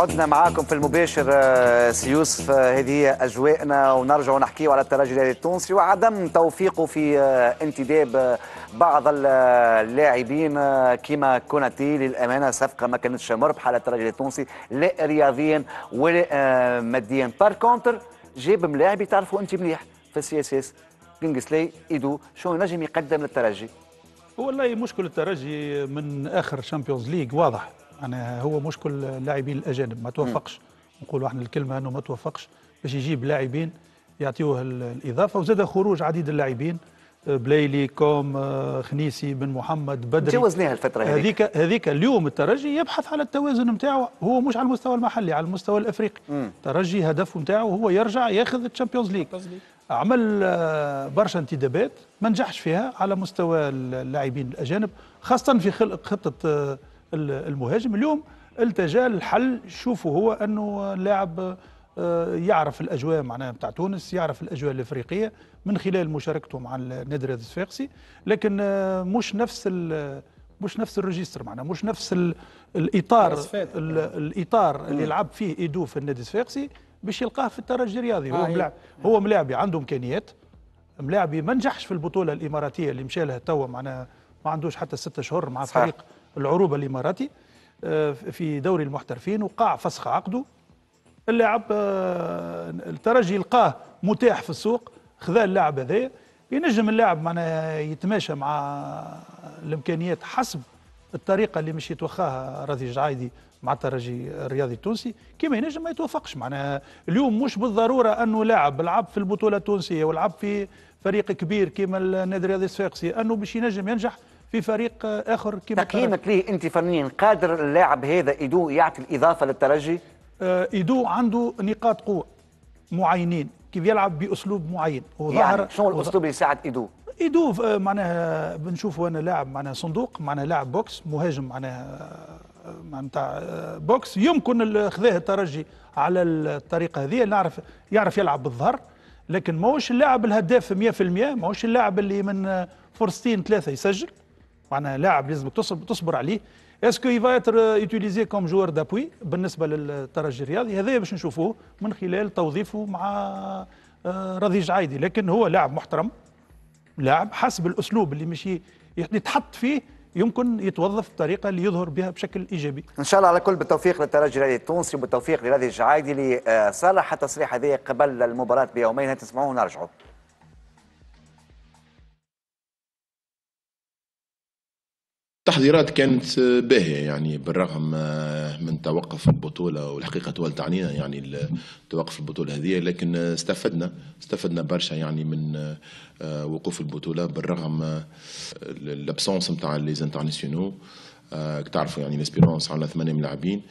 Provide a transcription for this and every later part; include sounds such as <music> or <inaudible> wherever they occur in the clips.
عدنا معاكم في المباشر آه، سي يوسف آه، هذه هي اجواءنا ونرجع ونحكيو على الترجي التونسي وعدم توفيقه في آه، انتداب بعض اللاعبين كما كوناتي للامانه صفقه ما كانتش مربحه للترجي التونسي لا رياضيا ولا ماديا بار كونتر جاب ملاعبي تعرفوا انت مليح في السي اس اس كينغسلي ايدو شنو نجم يقدم للترجي؟ والله مشكل الترجي من اخر شامبيونز ليج واضح أنا هو مشكل اللاعبين الأجانب ما توفقش نقولوا احنا الكلمة أنه ما توفقش باش يجيب لاعبين يعطيوه الإضافة وزاد خروج عديد اللاعبين آه، بلايلي كوم آه، خنيسي بن محمد بدري تجاوزناها الفتره هذيك هذيك اليوم الترجي يبحث على التوازن نتاعو هو مش على المستوى المحلي على المستوى الافريقي الترجي هدفه نتاعو هو يرجع ياخذ الشامبيونز ليج عمل آه، برشا انتدابات ما نجحش فيها على مستوى اللاعبين الاجانب خاصه في خلق خطه المهاجم اليوم التجا الحل شوفوا هو انه اللاعب آه، يعرف الاجواء معناها نتاع تونس يعرف الاجواء الافريقيه من خلال مشاركته مع النادي الصفاقسي لكن آه، مش نفس مش نفس الريجستر معناها مش نفس الاطار الاطار اللي يلعب فيه ايدو في النادي الصفاقسي باش يلقاه في الترجي الرياضي آه، هو ملاعب هو ملاعبي عنده امكانيات ملاعبي ما نجحش في البطوله الاماراتيه اللي مشى لها توا معناها ما عندوش حتى ستة شهور مع صحيح. فريق العروبه الاماراتي آه، في دوري المحترفين وقع فسخ عقده اللاعب آه، الترجي لقاه متاح في السوق خذا اللاعب هذايا ينجم اللاعب معناها يتماشى مع الامكانيات حسب الطريقه اللي مش يتوخاها راضي الجعايدي مع الترجي الرياضي التونسي كما ينجم ما يتوفقش معناها اليوم مش بالضروره انه لاعب لعب في البطوله التونسيه ولعب في فريق كبير كما النادي الرياضي الصفاقسي انه باش ينجم ينجح في فريق اخر كما تقييمك ليه انت فنيا قادر اللاعب هذا ايدو يعطي الاضافه للترجي؟ آه، ايدو عنده نقاط قوه معينين كيف يلعب باسلوب معين وظهر يعني شنو الاسلوب اللي يساعد ايدو؟ ايدو آه، معناها بنشوفه انا لاعب معناها صندوق معناها لاعب بوكس مهاجم معناها آه، نتاع بوكس يمكن خذاه الترجي على الطريقه هذه نعرف يعرف يلعب بالظهر لكن ماهوش اللاعب الهداف 100% ماهوش اللاعب اللي من فرصتين ثلاثه يسجل معناها لاعب لازمك تصبر عليه اسكو يفا اتر يوتيليزي كوم جوار دابوي بالنسبه للترجي الرياضي هذا باش نشوفوه من خلال توظيفه مع آه، رضيج عايدي لكن هو لاعب محترم لاعب حسب الاسلوب اللي مشي يعني يتحط فيه يمكن يتوظف بطريقه اللي يظهر بها بشكل ايجابي. ان شاء الله على كل بالتوفيق للترجي الرياضي التونسي وبالتوفيق لرادي الجعايدي اللي صالح التصريح هذايا قبل المباراه بيومين تسمعوه ونرجعوا. التحضيرات كانت باهية يعني بالرغم من توقف البطولة والحقيقة طولت علينا يعني توقف البطولة هذه لكن استفدنا استفدنا برشا يعني من آه، وقوف البطولة بالرغم الابسونس نتاع لي زانترناسيونو تعرفوا يعني الاسبيرونس عندنا ثمانية ملاعبين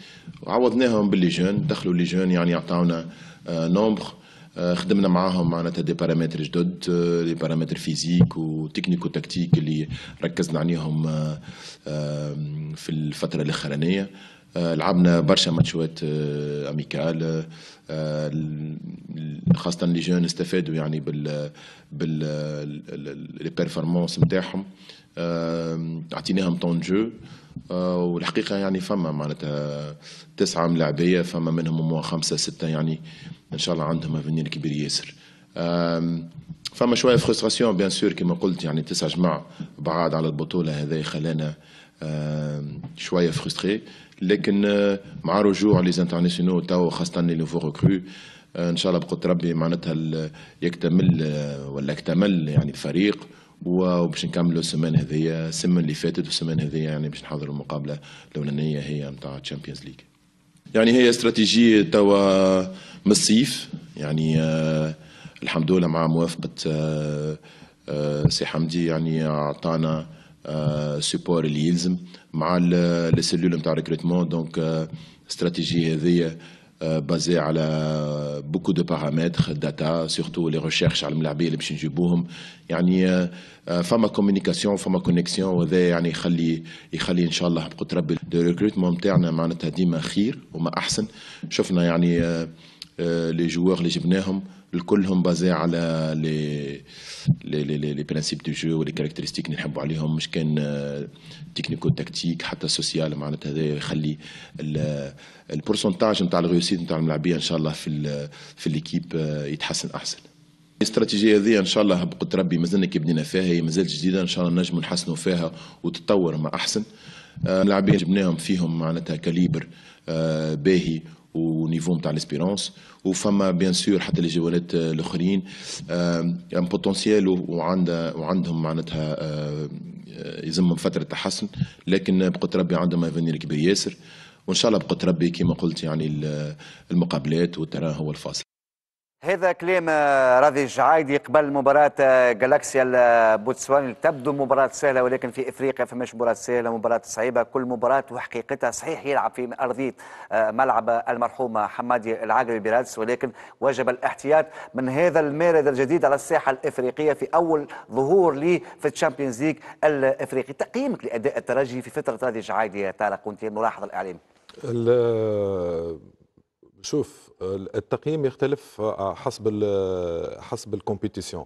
عوضناهم باللي جون دخلوا لي جون يعني عطاونا نومبر آه، آه، خدمنا معاهم معناتها دي بارامتر جدد آه، دي بارامتر فيزيك وتكنيك وتكتيك اللي ركزنا عليهم آه، في الفتره الاخرانيه لعبنا برشا ماتشات اميكال خاصه لي جون استفادوا يعني بال بال بيرفورمانس نتاعهم اعطيناهم طون جو آه، والحقيقه يعني فما معناتها تسعه ملاعبيه فما منهم هم خمسه سته يعني ان شاء الله عندهم افنير كبير ياسر فما شويه فرستراسيون بيان سور كما قلت يعني تسع جماع بعاد على البطوله هذا خلانا شويه فرستري لكن آه، مع رجوع لي انترناسيونال تو خاصه لي نوفو ركرو ان شاء الله بقدر ربي معناتها يكتمل آه، ولا اكتمل يعني الفريق وباش نكملوا السمان هذيا السمان اللي فاتت والسمان هذيا يعني باش نحضروا المقابله الاولانيه هي نتاع تشامبيونز ليج يعني هي استراتيجيه توا من الصيف يعني آه الحمد لله مع موافقه آه آه سي حمدي يعني اعطانا سبور آه، اللي يلزم مع لي سيلول نتاع ريكروتمون دونك استراتيجية هذيا بازي على بوكو دو بارامتر داتا سورتو لي ريشيرش على الملاعبيه اللي باش نجيبوهم يعني فما كومونيكاسيون فما كونيكسيون وهذا يعني يخلي يخلي ان شاء الله بقدر ربي دو ريكروتمون نتاعنا معناتها ديما خير وما احسن شفنا يعني لي جوار اللي جبناهم الكلهم بازي على لي لي لي لي برانسيب دو جو ولي كاركتيرستيك اللي نحبوا عليهم مش كان تكنيكو آه، تكتيك حتى سوسيال معناتها هذا يخلي البورسنتاج نتاع الريوسيت نتاع الملاعبيه ان شاء الله في في ليكيب آه، يتحسن احسن الاستراتيجيه هذه ان شاء الله بقدر ربي مازلنا كي بدينا فيها هي مازالت جديده ان شاء الله نجم نحسنوا فيها وتتطور ما احسن آه، ملاعبين جبناهم فيهم معناتها كاليبر باهي ونيفو نتاع ليسبيرونس وفما بيان سور حتى لي جوالات آه، الاخرين ام بوتونسيال وعندها وعندهم معناتها آه، آه، يلزمهم فتره تحسن لكن بقت ربي عندهم افانير كبير ياسر وان شاء الله بقت ربي كما قلت يعني المقابلات والترى هو الفاصل هذا كلام آه، راضي الجعايدي قبل مباراة جالاكسيا آه، البوتسواني آه، تبدو مباراة سهلة ولكن في افريقيا فماش مباراة سهلة مباراة صعيبة كل مباراة وحقيقتها صحيح يلعب في ارضية ملعب المرحوم حمادي العقري بيرادس ولكن وجب الاحتياط من هذا المارد الجديد على الساحة الافريقية في اول ظهور لي في الشامبيونز ليج الافريقي تقييمك لاداء الترجي في فترة راضي الجعايدي يا طارق وانت الملاحظ الاعلامي شوف التقييم يختلف آه، حسب الـ حسب الكومبيتيسيون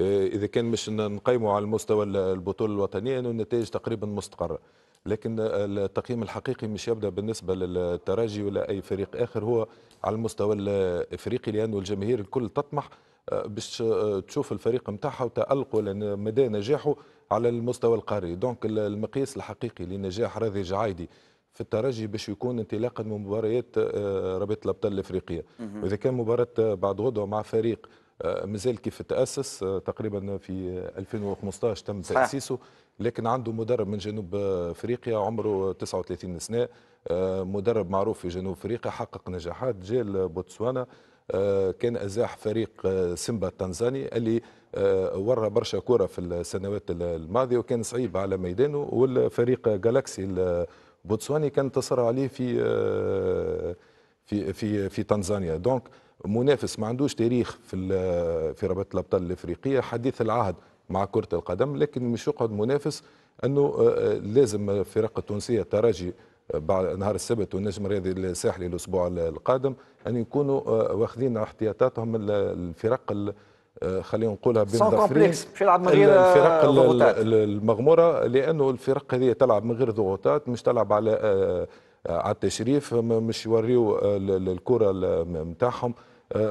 آه، اذا كان مش نقيموا على المستوى البطوله الوطنيه انه النتائج تقريبا مستقره لكن آه، التقييم الحقيقي مش يبدا بالنسبه للترجي ولا اي فريق اخر هو على المستوى الافريقي لانه الجماهير الكل تطمح باش تشوف الفريق نتاعها وتالقوا مدى نجاحه على المستوى القاري دونك المقياس الحقيقي لنجاح راضي جعايدي في الترجي باش يكون انطلاقا من مباريات آه، رابطه الابطال الافريقيه واذا كان مباراه آه، بعد غدوه مع فريق آه، مازال كيف تاسس تقريبا في 2015 تم تاسيسه لكن عنده مدرب من جنوب افريقيا عمره 39 سنه مدرب معروف في جنوب افريقيا حقق نجاحات جاء لبوتسوانا كان ازاح فريق سيمبا التنزاني اللي ورى برشا كره في السنوات الماضيه وكان صعيب على ميدانه والفريق جالاكسي بوتسواني كان انتصر عليه في آه، في في في تنزانيا دونك منافس ما عندوش تاريخ في في رابطه الابطال الافريقيه حديث العهد مع كره القدم لكن مش يقعد منافس انه آه، آه، لازم الفرق التونسيه الترجي بعد نهار السبت والنجم الرياضي الساحلي الاسبوع القادم ان يكونوا واخذين احتياطاتهم الفرق آه، خلينا نقولها بين الفرق آه، المغموره لانه الفرق هذه تلعب من غير ضغوطات مش تلعب على آه، على التشريف مش يوريو الكره نتاعهم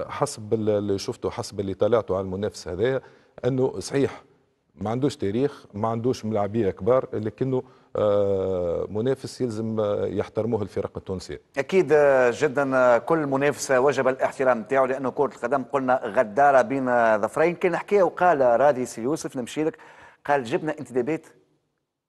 حسب اللي شفته حسب اللي طلعته على المنافس هذايا انه صحيح ما عندوش تاريخ ما عندوش ملاعبيه كبار لكنه آه، منافس يلزم آه، يحترموه الفرق التونسيه. اكيد آه، جدا كل منافس وجب الاحترام نتاعو لانه كره القدم قلنا غداره بين ظفرين كان نحكيها وقال رادي سي يوسف نمشي لك قال جبنا انتدابات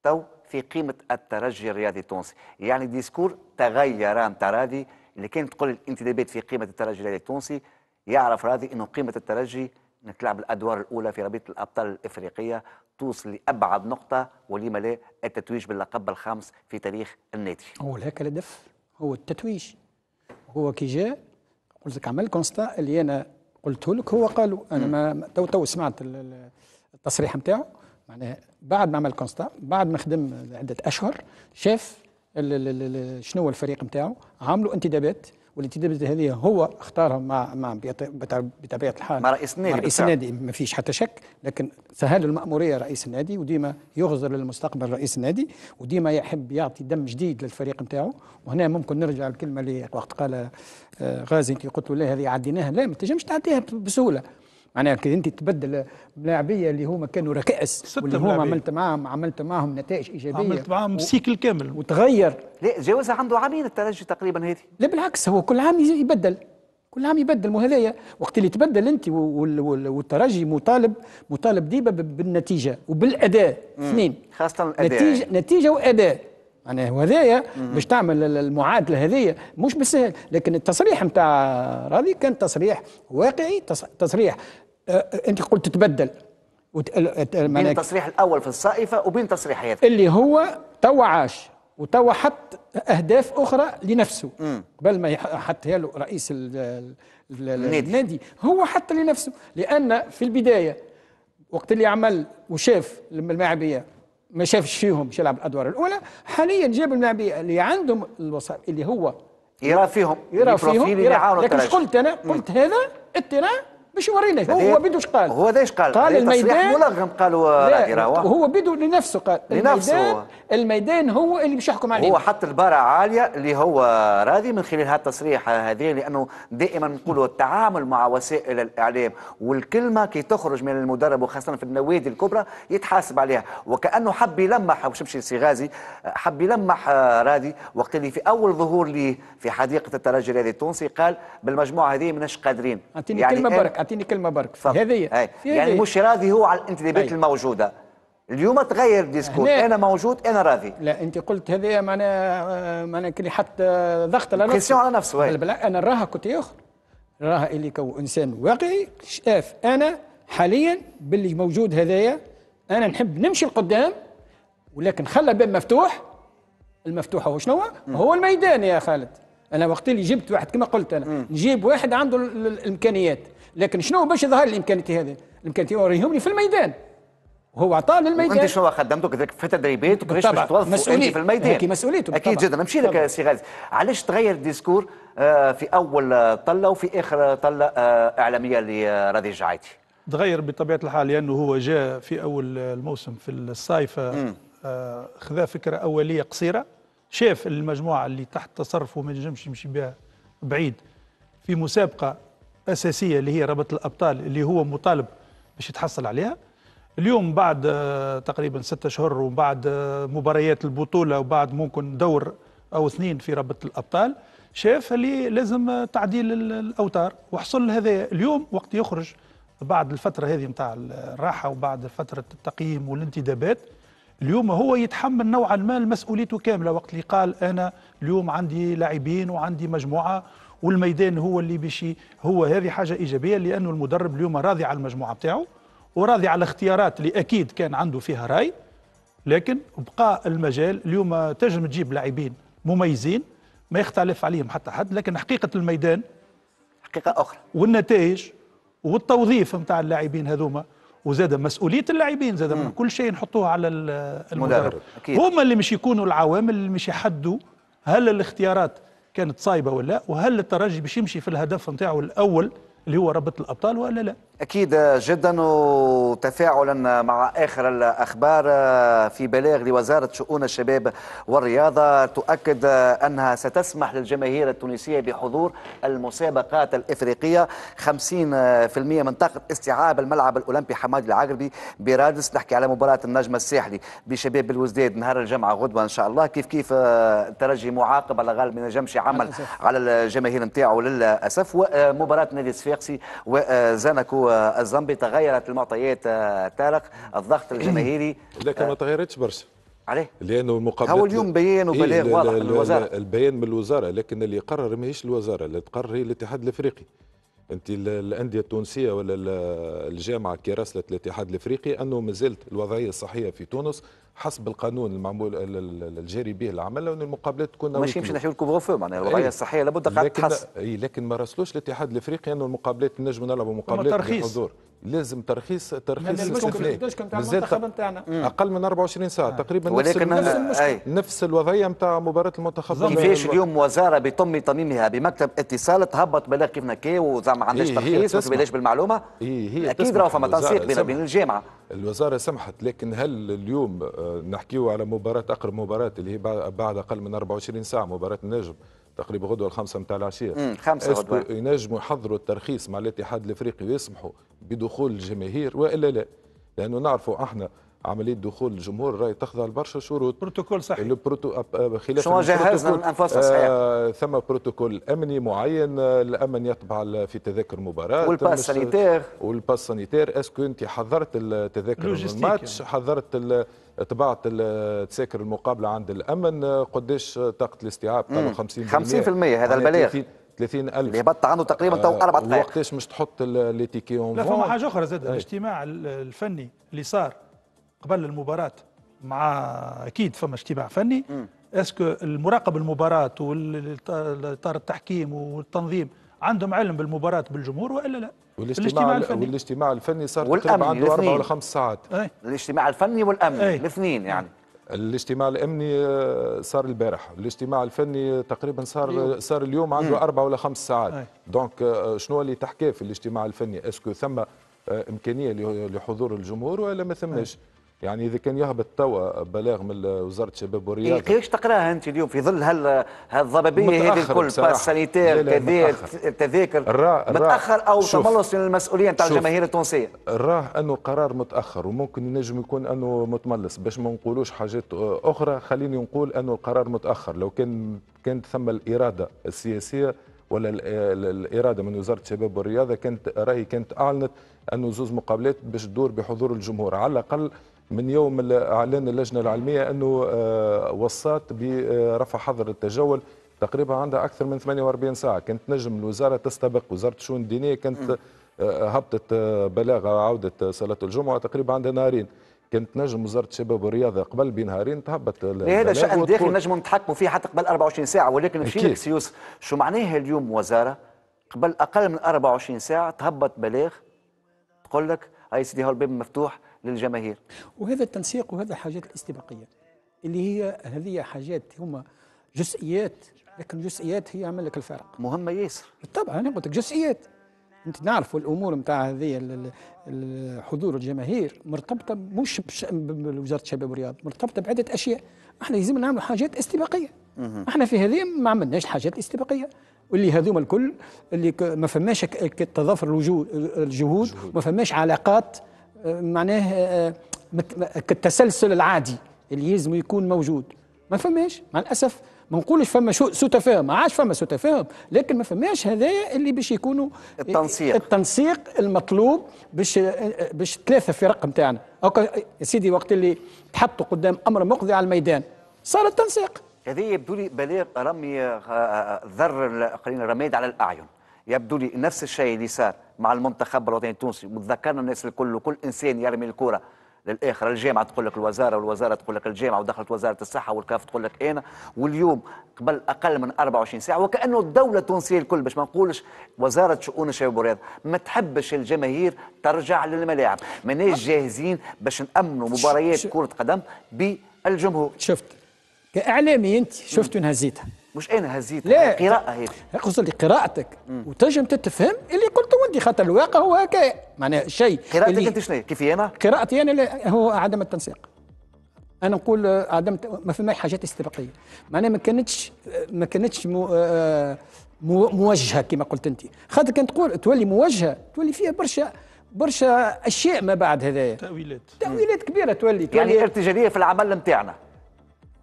تو في قيمه الترجي الرياضي التونسي، يعني ديسكور تغير نتاع رادي اللي كانت تقول الانتدابات في قيمه الترجي الرياضي التونسي يعرف راضي انه قيمه الترجي تلعب الادوار الاولى في رابطه الابطال الافريقيه توصل لابعد نقطه ولما لا التتويج باللقب الخامس في تاريخ النادي. هو هكا الهدف هو التتويج هو كي جاء قلت لك عمل كونستا اللي انا قلته لك هو قالوا انا ما تو تو سمعت التصريح نتاعو معناها بعد ما عمل كونستا بعد ما خدم عده اشهر شاف شنو هو الفريق نتاعو عملوا انتدابات والانتداب هذه هو اختارها مع مع بطبيعه الحال مع رئيس النادي مع رئيس النادي ما فيش حتى شك لكن سهل الماموريه رئيس النادي وديما يغزر للمستقبل رئيس النادي وديما يحب يعطي دم جديد للفريق نتاعو وهنا ممكن نرجع الكلمه اللي وقت قال آه، غازي انت قلت له هذه عديناها لا ما تنجمش تعديها بسهوله معناها كي انت تبدل لاعبيه اللي هما كانوا ركائس واللي هما عملت معاهم عملت معاهم نتائج ايجابيه عملت معاهم و... سيكل كامل وتغير لا جاوزها عنده عامين الترجي تقريبا هذه لا بالعكس هو كل عام يبدل كل عام يبدل مو هذايا وقت اللي تبدل انت والترجي مطالب مطالب ديبا بالنتيجه وبالاداء اثنين خاصه الاداء نتيجه نتيجه واداء يعني وهذايا باش تعمل المعادله هذه مش بالسهل لكن التصريح نتاع راضي كان تصريح واقعي تصريح انت قلت تبدل بين التصريح الاول في الصائفه وبين تصريح هذا اللي هو تو عاش وتو حط اهداف اخرى لنفسه قبل ما يحطها له رئيس النادي هو حط لنفسه لان في البدايه وقت اللي عمل وشاف الملاعبيه ما شافش فيهم باش يلعب الادوار الاولى حاليا جاب المعبي اللي عندهم الوسائل اللي هو يرى فيهم يرى فيهم يرى لكن قلت انا قلت هذا اتنا باش يورينا هو بيدو اش قال هو هذا اش قال قال الميدان ملغم قالوا راهو هو بيدو لنفسه قال لنفسه الميدان, الميدان هو اللي باش يحكم عليه هو حط البارة عالية اللي هو راضي من خلال هالتصريح هذه لأنه دائما نقولوا التعامل مع وسائل الإعلام والكلمة كي تخرج من المدرب وخاصة في النوادي الكبرى يتحاسب عليها وكأنه حب يلمح باش نمشي لسي حب يلمح راضي وقت اللي في أول ظهور ليه في حديقة الترجي الرياضي التونسي قال بالمجموعة هذه مناش قادرين يعني كلمة بركة اعطيني كلمه برك هذه يعني مش راضي هو على الانتدابات الموجوده اليوم تغير ديسكور انا موجود انا راضي لا انت قلت هذه معناها معناها كلي حط ضغط على نفسه على نفسه بلا انا راها كنت اخر راها اللي كو انسان واقعي شاف انا حاليا باللي موجود هذايا انا نحب نمشي لقدام ولكن خلى باب مفتوح المفتوح هو شنو هو الميدان يا خالد انا وقت اللي جبت واحد كما قلت انا نجيب واحد عنده الامكانيات لكن شنو باش يظهر لي هذه الامكانيات الامكانيتي وريهم لي في الميدان وهو عطانا الميدان وانت شنو خدمتك في تدريبات وكيفاش باش توظف في الميدان اكيد مسؤوليته اكيد جدا نمشي لك سي غازي علاش تغير الديسكور آه، في اول طله وفي اخر طله آه، اعلاميه لراضي الجعيتي تغير بطبيعه الحال لانه هو جاء في اول الموسم في الصيف آه، خذا فكره اوليه قصيره شاف المجموعه اللي تحت تصرفه ما ينجمش يمشي بها بعيد في مسابقه اساسيه اللي هي رابطه الابطال اللي هو مطالب باش يتحصل عليها اليوم بعد آه، تقريبا ستة شهور وبعد آه، مباريات البطوله وبعد ممكن دور او اثنين في رابطه الابطال شاف اللي لازم آه، تعديل الاوتار وحصل هذا اليوم وقت يخرج بعد الفتره هذه نتاع الراحه وبعد فتره التقييم والانتدابات اليوم هو يتحمل نوعا ما مسؤوليته كامله وقت اللي قال انا اليوم عندي لاعبين وعندي مجموعه والميدان هو اللي بشي هو هذه حاجه ايجابيه لانه المدرب اليوم راضي على المجموعه نتاعو وراضي على الاختيارات اللي اكيد كان عنده فيها راي لكن بقى المجال اليوم تنجم تجيب لاعبين مميزين ما يختلف عليهم حتى حد لكن حقيقه الميدان حقيقه اخرى والنتائج والتوظيف نتاع اللاعبين هذوما وزاد مسؤوليه اللاعبين زاد من كل شيء نحطوه على المدرب, المدرب. أكيد. هما اللي مش يكونوا العوامل اللي مش يحدوا هل الاختيارات كانت صايبه ولا لا وهل الترجي باش يمشي في الهدف نتاعو الاول اللي هو رابط الابطال ولا لا اكيد جدا وتفاعلا مع اخر الاخبار آه، في بلاغ لوزاره شؤون الشباب والرياضه تؤكد آه، انها ستسمح للجماهير التونسيه بحضور المسابقات الافريقيه 50% آه، من طاقه استيعاب الملعب الاولمبي حمادي العقربي برادس نحكي على مباراه النجم الساحلي بشباب الوزداد نهار الجمعه غدوه ان شاء الله كيف كيف الترجي معاقب على غالب ما نجمش يعمل على الجماهير نتاعو للاسف ومباراه نادي الصفاقسي وزنكو الزامبي تغيرت المعطيات آه، تارق الضغط <clears throat> الجماهيري لكن آه، ما تغيرتش برشا عليه لانه المقابلات هو اليوم بيان إيه، وبلاغ إيه واضح من الوزاره البيان من الوزاره لكن اللي يقرر ماهيش الوزاره اللي تقرر هي الاتحاد الافريقي انت الانديه التونسيه ولا الجامعه كي راسلت الاتحاد الافريقي انه مازالت الوضعيه الصحيه في تونس حسب القانون المعمول الجاري به العمل لان المقابلات تكون ماشي مش نحيو الكوفر فو معناها الوضعيه أيه. الصحيه لابد قاعد تحس اي لكن ما راسلوش الاتحاد الافريقي انه المقابلات نجم نلعبوا مقابلات بحضور لازم ترخيص ترخيص استثنائي بالذات نتاعنا اقل من 24 ساعه آه. تقريبا ولكن نفس نفس, أي. نفس الوضعيه نتاع مباراه المنتخب كيفاش اليوم وزاره بتم تميمها بمكتب اتصال تهبط بلاغ كيفنا كي وزعما ما عندهاش إيه، ترخيص ما تبلاش بالمعلومه إيه هي اكيد راهو فما تنسيق بين الجامعه الوزاره سمحت لكن هل اليوم آه نحكيه على مباراة أقرب مباراة اللي هي بعد أقل من 24 ساعة مباراة النجم تقريبا غدوة الخمسة متاع العشية خمسة غدوة ينجموا يحضروا الترخيص مع الاتحاد الافريقي ويسمحوا بدخول الجماهير والا لا لانه نعرفوا احنا عمليه دخول الجمهور راهي تخضع لبرشا شروط بروتوكول صحي البروتو... خلاف شنو جهزنا من انفسنا صحيح آه، ثم بروتوكول امني معين آه، الامن يطبع في تذاكر مباراه والباس سانيتير والباس سانيتير اسكو انت حضرت التذاكر الماتش يعني. حضرت طبعت تساكر المقابله عند الامن قداش طاقه الاستيعاب طبعا 50% 50% هذا البلاغ 30 ألف اللي بط عنده تقريبا تو آه، أربع دقائق وقتاش مش تحط لي تيكي لا فما حاجه اخرى زاد الاجتماع الفني اللي صار قبل المباراه مع اكيد فما اجتماع فني اسكو المراقب المباراه والاطار التحكيم والتنظيم عندهم علم بالمباراه بالجمهور والا لا والاجتماع الفني والاجتماع الفني صار تقريبا عنده اربع ولا خمس ساعات أي. الاجتماع الفني والامني إيه. الاثنين يعني الاجتماع الامني آه، صار البارح الاجتماع الفني تقريبا صار اليوم. صار اليوم عنده اربع ولا خمس ساعات إيه. دونك آه، شنو اللي تحكي في الاجتماع الفني اسكو ثم آه، امكانيه لحضور الجمهور ولا ما ثماش إيه. يعني اذا كان يهبط توا بلاغ من وزاره الشباب إيه، والرياضه كيفاش تقراها انت اليوم في ظل هال هالضبابيه هذه الكل باس سانيتير كذا التذاكر متاخر او تملص من المسؤوليه نتاع الجماهير التونسيه راه انه قرار متاخر وممكن ينجم يكون انه متملص باش ما نقولوش حاجات اخرى خليني نقول انه القرار متاخر لو كان كانت ثم الاراده السياسيه ولا الاراده من وزاره الشباب والرياضه كانت راهي كانت اعلنت انه زوز مقابلات باش تدور بحضور الجمهور على الاقل من يوم اعلان اللجنه العلميه انه آه، وصات برفع حظر التجول تقريبا عندها اكثر من 48 ساعه كانت نجم الوزاره تستبق وزاره الشؤون الدينيه كانت آه، هبطت آه، بلاغه عوده صلاه الجمعه تقريبا عندها نهارين كانت نجم وزاره الشباب والرياضه قبل بنهارين تهبط هذا شان داخلي نجموا نتحكموا فيه حتى قبل 24 ساعه ولكن مشي لك سيوس شو معناها اليوم وزاره قبل اقل من 24 ساعه تهبط بلاغ تقول لك اي سيدي هو الباب مفتوح للجماهير وهذا التنسيق وهذا الحاجات الاستباقيه اللي هي هذه حاجات هما جزئيات لكن جزئيات هي عمل لك الفارق مهمه ياسر بالطبع انا قلت لك جزئيات انت نعرفوا الامور نتاع هذه حضور الجماهير مرتبطه مش بوزاره الشباب والرياض مرتبطه بعده اشياء احنا لازم نعملوا حاجات استباقيه احنا في هذه ما عملناش حاجات استباقيه واللي هذوما الكل اللي ما فماش تضافر الجهود ما فماش علاقات معناه آه، آه، كالتسلسل العادي اللي يلزم يكون موجود ما فماش مع الاسف ما نقولش فما شو سوء تفاهم ما عادش فما سوء تفاهم لكن ما فماش هذايا اللي باش يكونوا التنسيق التنسيق المطلوب باش آه، باش ثلاثه في رقم تاعنا يا سيدي وقت اللي تحطوا قدام امر مقضي على الميدان صار التنسيق هذه يبدو لي بلاغ رمي ذر خلينا رميد على الاعين يبدو لي نفس الشيء اللي صار مع المنتخب الوطني التونسي وتذكرنا الناس الكل وكل انسان يرمي الكره للاخر الجامعه تقول لك الوزاره والوزاره تقول لك الجامعه ودخلت وزاره الصحه والكاف تقول لك انا واليوم قبل اقل من 24 ساعه وكانه الدوله التونسيه الكل باش ما نقولش وزاره شؤون الشباب والرياضه ما تحبش الجماهير ترجع للملاعب ماناش جاهزين باش نامنوا مباريات كره قدم بالجمهور شفت كاعلامي انت شفت ونهزيتها مش انا هزيت لا قراءه هذه يقصد لي قراءتك وتنجم تتفهم اللي قلته وانت خاطر الواقع هو هكا معناها شيء قراءتك انت شنو كيف انا؟ قراءتي انا هو عدم التنسيق انا نقول عدم ما فما حاجات استباقيه معناها ما كانتش ما كانتش مو آه، موجهه كما قلت انت خاطر كان تقول تولي موجهه تولي فيها برشا برشا اشياء ما بعد هذايا تاويلات تاويلات كبيره تولي, يعني تولي يعني ارتجاليه في العمل نتاعنا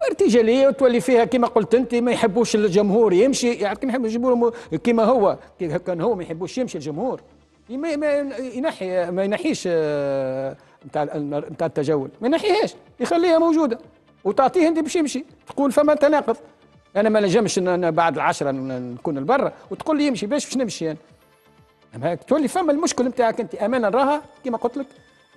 ارتجاليه وتولي فيها كما قلت انت ما يحبوش الجمهور يمشي يعني كما يحبوا الجمهور كما هو كان هو ما يحبوش يمشي الجمهور ما ينحي ما ينحيش آه، نتاع نتاع التجول ما ينحيهاش يخليها موجوده وتعطيه انت باش يمشي تقول فما تناقض انا ما نجمش انا بعد العشره نكون لبرا وتقول لي يمشي باش باش نمشي انا يعني. تولي فما المشكل نتاعك انت امانه راها كما قلت لك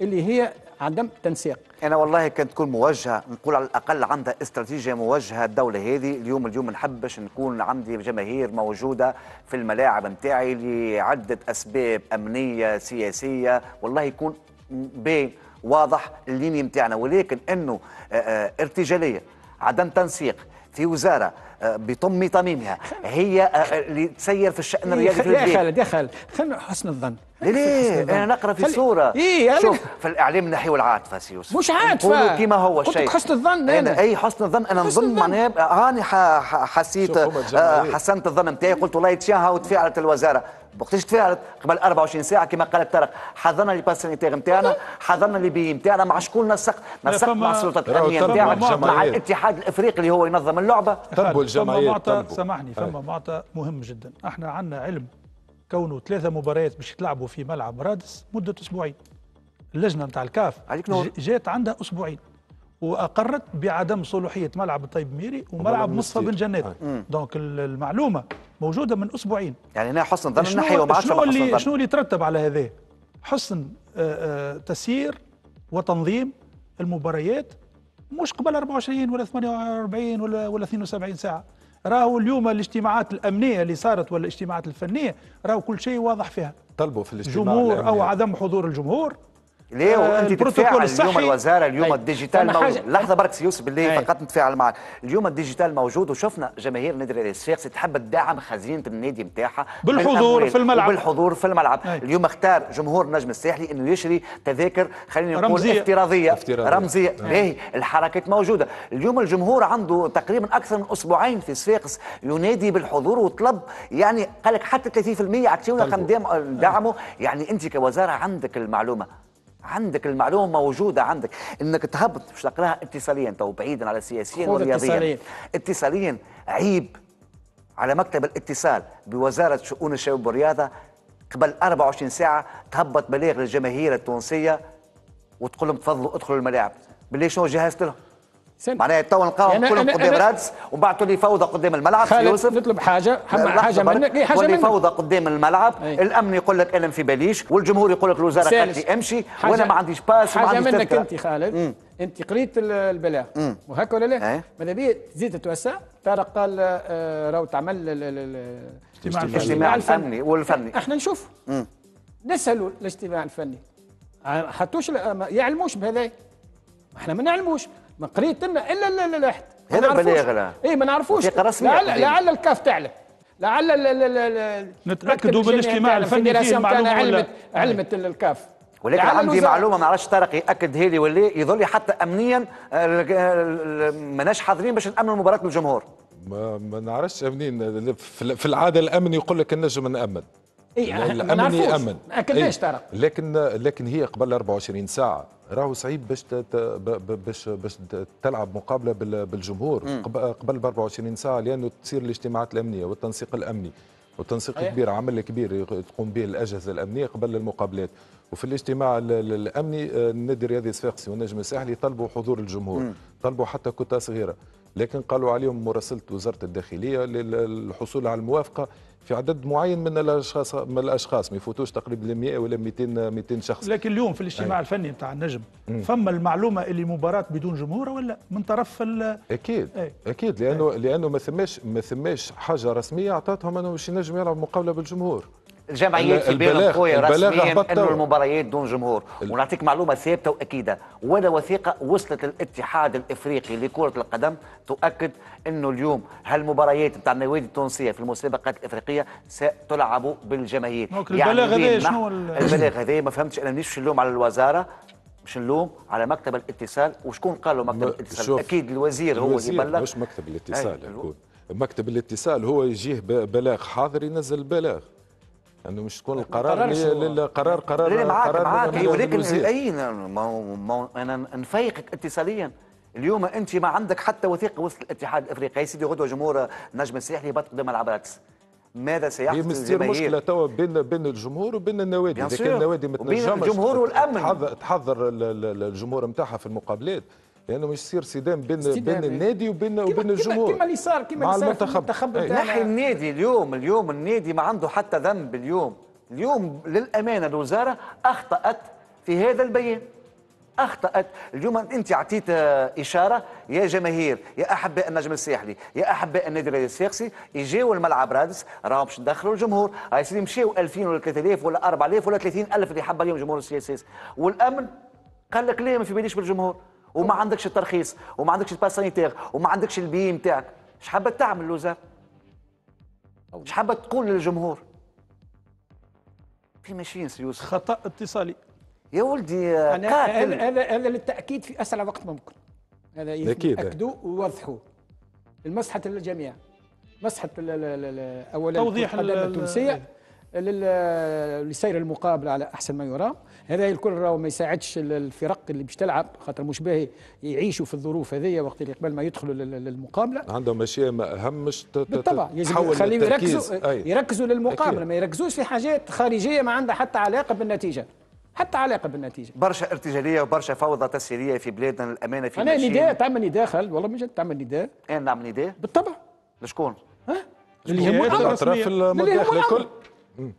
اللي هي عدم تنسيق انا والله كانت تكون موجهه نقول على الاقل عندها استراتيجيه موجهه الدوله هذه اليوم اليوم ما نحبش نكون عندي جماهير موجوده في الملاعب نتاعي لعده اسباب امنيه سياسيه والله يكون باين واضح الليني نتاعنا ولكن انه آه، آه، ارتجاليه عدم تنسيق في وزاره آه، بطم طميمها هي اللي تسير في الشان الرياضي في البلاد يا خالد يا خالد خلينا حسن الظن ليه انا نقرا في الصوره خلي... إيه شوف في الاعلام نحيو العاطفه سي يوسف مش عاطفه كيما هو الشيء قلت إيه، إيه، حسن الظن أنا. اي حسن الظن انا نظن معناها هاني حسيت آه، حسنت الظن نتاعي قلت والله تشاها وتفاعلت الوزاره وقتاش تفاعلت قبل 24 ساعه كما قال طارق حضرنا لي باس سانيتير نتاعنا حضرنا لي بي نتاعنا مع شكون نسق نسق مع السلطات الامنيه نتاعنا مع الاتحاد الافريقي اللي هو ينظم اللعبه طب والجمعيات سامحني فما معطى مهم جدا احنا عندنا علم كونه ثلاثة مباريات باش يتلعبوا في ملعب رادس مدة أسبوعين اللجنة نتاع الكاف جات عندها أسبوعين واقرت بعدم صلوحية ملعب الطيب ميري وملعب مصطفى بن جنات آه. دونك المعلومه موجوده من اسبوعين يعني هنا حسن ظن نحيه وما شنو اللي شنو اللي ترتب على هذا حسن آه، آه، تسيير وتنظيم المباريات مش قبل 24 ولا 48 ولا ولا 72 ساعه راهو اليوم الاجتماعات الامنيه اللي صارت ولا الاجتماعات الفنيه راهو كل شيء واضح فيها طلبوا في الاجتماع جمهور او عدم حضور الجمهور ليه آه، وانت تتفاعل اليوم الوزاره اليوم أي. طيب، الديجيتال موجود لحظه برك يوسف بالله طيب. فقط نتفاعل معك اليوم الديجيتال موجود وشفنا جماهير نادي الشيخ تحب تدعم خزينه النادي نتاعها بالحضور في الملعب بالحضور في الملعب أي. طيب. اليوم اختار جمهور النجم الساحلي انه يشري تذاكر خلينا نقول رمزية. افتراضيه, افتراضية. رمزيه باهي نعم. الحركات موجوده اليوم الجمهور عنده تقريبا اكثر من اسبوعين في صفاقس ينادي بالحضور وطلب يعني قال لك حتى 30% اعطيونا رقم دعمه يعني انت كوزاره عندك المعلومه عندك المعلومه موجوده عندك انك تهبط مش تقراها اتصاليا تو بعيدا على سياسيا ورياضيا اتصاليا عيب على مكتب الاتصال بوزاره شؤون الشباب والرياضه قبل 24 ساعه تهبط بلاغ للجماهير التونسيه وتقول لهم تفضلوا ادخلوا الملاعب بالله شنو جهزت لهم معناها تو نلقاهم يعني كلهم قدام رادس وبعثوا لي فوضى قدام الملعب في يوسف نطلب حاجه حاجه منك إيه، حاجه منك فوضى قدام الملعب أي. الامن يقول لك انا في باليش والجمهور يقول لك الوزاره قالت لي امشي وانا ما عنديش باس وما عنديش منك انت خالد مم. انت قريت البلاغ وهكا ولا لا؟ إيه. ماذا بيا تزيد توسع طارق قال راهو تعمل الاجتماع الاجتماع الفني والفني احنا نشوف نسالوا الاجتماع الفني حطوش يعلموش بهذا احنا ما نعلموش ما قريت لنا الا لا لا لحت هذا بلاغه اي ما نعرفوش لعل لعل الكاف تعلم لعل نتاكدوا بالاجتماع الفني فيه معلومه علمت علمت الكاف ولكن عندي معلومه ما عرفش طارق ياكد هيلي ولا يظل حتى امنيا ماناش حاضرين باش نامنوا المباراه الجمهور ما, ما نعرفش امنين في العاده الامن يقول لك النجم نامن اي إيه نعرفوش امن ما اكلناش إيه؟ ترى لكن لكن هي قبل 24 ساعه راهو صعيب باش باش باش تلعب مقابله بالجمهور م. قبل 24 ساعه لانه تصير الاجتماعات الامنيه والتنسيق الامني والتنسيق أيه. كبير عمل كبير تقوم به الاجهزه الامنيه قبل المقابلات وفي الاجتماع الامني النادي آه، الرياضي الصفاقسي والنجم الساحلي طلبوا حضور الجمهور طلبوا حتى كتلة صغيره لكن قالوا عليهم مراسله وزاره الداخليه للحصول على الموافقه في عدد معين من الاشخاص من الاشخاص ما يفوتوش تقريبا 100 ولا 200 200 شخص لكن اليوم في الاجتماع أي. الفني نتاع النجم م. فما المعلومه اللي مباراه بدون جمهور ولا من طرف اكيد أي. اكيد لانه أي. لانه ما ثماش ما ثماش حاجه رسميه اعطتهم انه باش ينجم يلعب مقابله بالجمهور الجمعيات في بيان خويا رسميا انه المباريات دون جمهور ال... ونعطيك معلومه ثابته واكيده ولا وثيقه وصلت للاتحاد الافريقي لكره القدم تؤكد انه اليوم هالمباريات نتاع النوادي التونسيه في المسابقات الافريقيه ستلعب بالجماهير يعني البلاغ هذا شنو البلاغ هذا ما فهمتش انا مانيش اللوم على الوزاره مش نلوم على مكتب الاتصال وشكون قال له مكتب الاتصال اكيد الوزير, الوزير هو اللي بلغ مش مكتب إيه، الاتصال يكون مكتب الاتصال هو يجيه بلاغ حاضر ينزل بلاغ انه مش تكون القرار القرار قرار معاك قرار معاك ولكن اين ما انا نفيقك اتصاليا اليوم انت ما عندك حتى وثيقه وسط الاتحاد الافريقي يا سيدي غدوه جمهور نجم الساحلي يبط قدام العبراتس ماذا سيحصل هي مستير مشكله توا بين بين الجمهور وبين النوادي اذا كان النوادي ما تنجمش الجمهور والامن تحضر الجمهور نتاعها في المقابلات لانه مش يصير صدام بين بين إيه. النادي وبين وبين الجمهور كما صار كما صار المنتخب إيه، نحي النادي اليوم اليوم النادي ما عنده حتى ذنب اليوم اليوم للامانه الوزاره اخطات في هذا البيان اخطات اليوم انت اعطيت آه، اشاره يا جماهير يا احباء النجم الساحلي يا احباء النادي الرياضي الساقسي يجيو الملعب رادس راهم باش ندخلوا الجمهور يا سيدي مشاو 2000 ولا 3000 ولا 4000 ولا 30000 اللي حب اليوم جمهور السياسي والامن قال لك لا ما في باليش بالجمهور وما عندكش الترخيص وما عندكش الباس سانيتير وما عندكش البي نتاعك اش حابه تعمل الوزاره؟ اش حابه تقول للجمهور؟ في ماشيين سي يوسف خطا اتصالي يا ولدي انا قاتل. انا انا للتاكيد في اسرع وقت ممكن هذا اكيد اكدوا ووضحوا المسحه للجميع مسحه اولا توضيح التونسيه للسير المقابل على احسن ما يرام هذا الكل راهو ما يساعدش الفرق اللي باش تلعب خاطر مش باهي يعيشوا في الظروف هذه وقت اللي قبل ما يدخلوا للمقابله عندهم اشياء ما اهمش بالطبع لازم خليهم يركزوا يركزوا للمقابله أكيد. ما يركزوش في حاجات خارجيه ما عندها حتى علاقه بالنتيجه حتى علاقه بالنتيجه برشا ارتجاليه وبرشا فوضى تسييريه في بلادنا الامانه في انا نداء تعمل نداء خل والله مش تعمل نداء انا نعمل نداء بالطبع لشكون؟ ها؟ اللي هم الاطراف الكل